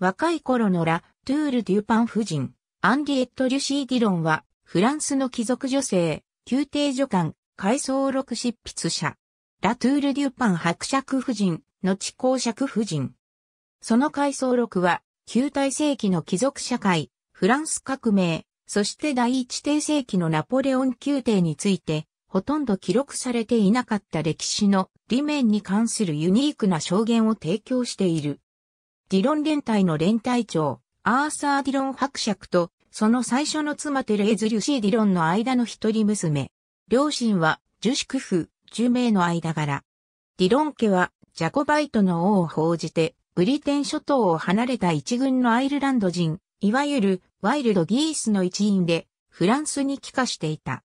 若い頃のラ・トゥール・デュパン夫人、アンディエット・デュシー・ディロンは、フランスの貴族女性、宮廷女官、回想録執筆者。ラ・トゥール・デュパン伯爵夫人、後公爵夫人。その回想録は、旧大世紀の貴族社会、フランス革命、そして第一帝世紀のナポレオン宮廷について、ほとんど記録されていなかった歴史の裏面に関するユニークな証言を提供している。ディロン連隊の連隊長、アーサー・ディロン伯爵と、その最初の妻テレーズ・リュシー・ディロンの間の一人娘。両親は、シクフ、ジュメ名の間柄。ディロン家は、ジャコバイトの王を報じて、ブリテン諸島を離れた一軍のアイルランド人、いわゆる、ワイルド・ギースの一員で、フランスに帰化していた。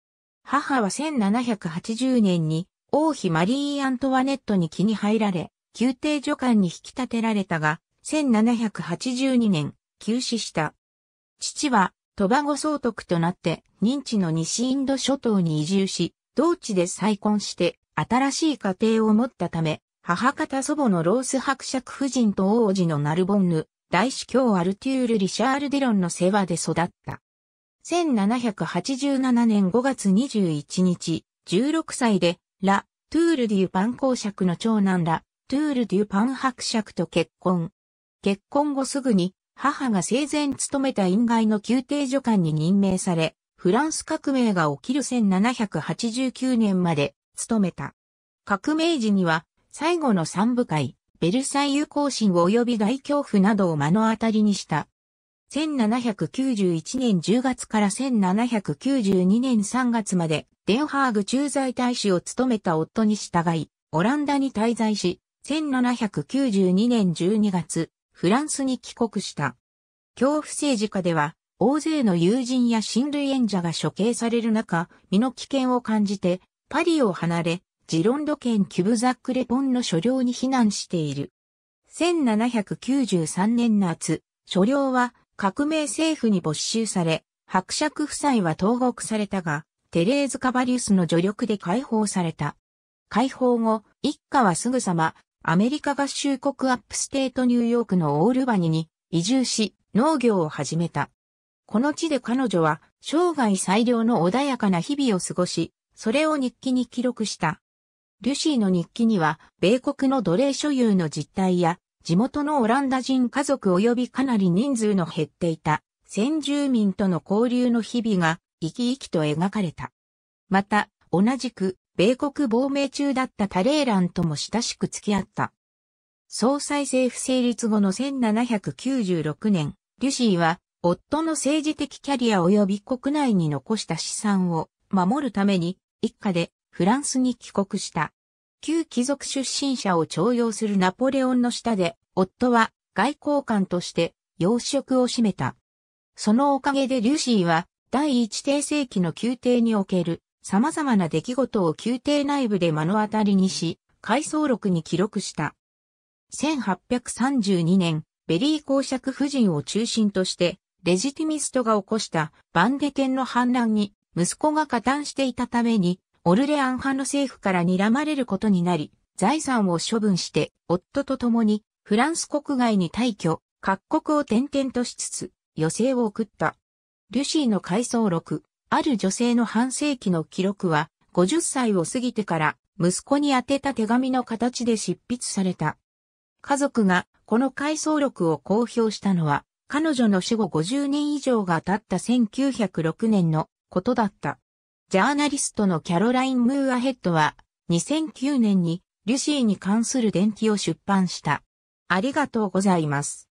母は1780年に、王妃マリー・アントワネットに気に入られ、宮廷女官に引き立てられたが、1782年、急死した。父は、トバゴ総督となって、認知の西インド諸島に移住し、同地で再婚して、新しい家庭を持ったため、母方祖母のロース伯爵夫人と王子のナルボンヌ、大司教アルテュール・リシャール・ディロンの世話で育った。1787年5月21日、16歳で、ラ・トゥール・デュ・パン公爵の長男ラ・トゥール・デュ・パン伯爵と結婚。結婚後すぐに母が生前勤めた院外の宮廷助官に任命され、フランス革命が起きる1789年まで勤めた。革命時には最後の三部会、ベルサイユ行進及び大恐怖などを目の当たりにした。1791年10月から1792年3月まで、デンハーグ駐在大使を務めた夫に従い、オランダに滞在し、1792年12月、フランスに帰国した。恐怖政治家では、大勢の友人や親類演者が処刑される中、身の危険を感じて、パリを離れ、ジロンド県キュブザックレポンの所領に避難している。1793年夏、所領は革命政府に没収され、伯爵夫妻は投獄されたが、テレーズ・カバリウスの助力で解放された。解放後、一家はすぐさまアメリカ合衆国アップステートニューヨークのオールバニに移住し農業を始めた。この地で彼女は生涯最良の穏やかな日々を過ごし、それを日記に記録した。リュシーの日記には、米国の奴隷所有の実態や、地元のオランダ人家族及びかなり人数の減っていた先住民との交流の日々が生き生きと描かれた。また、同じく米国亡命中だったタレーランとも親しく付き合った。総裁政府成立後の1796年、リュシーは夫の政治的キャリア及び国内に残した資産を守るために一家でフランスに帰国した。旧貴族出身者を徴用するナポレオンの下で、夫は外交官として要職を占めた。そのおかげでリュシーは第一帝世紀の宮廷における様々な出来事を宮廷内部で目の当たりにし、回想録に記録した。1832年、ベリー公爵夫人を中心として、レジティミストが起こしたバンデテンの反乱に息子が加担していたために、オルレアン派の政府から睨まれることになり、財産を処分して夫と共にフランス国外に退去、各国を転々としつつ、余生を送った。ルシーの回想録。ある女性の半世紀の記録は、50歳を過ぎてから息子に宛てた手紙の形で執筆された。家族がこの回想録を公表したのは、彼女の死後50年以上が経った1906年のことだった。ジャーナリストのキャロライン・ムーアヘッドは、2009年にリュシーに関する伝記を出版した。ありがとうございます。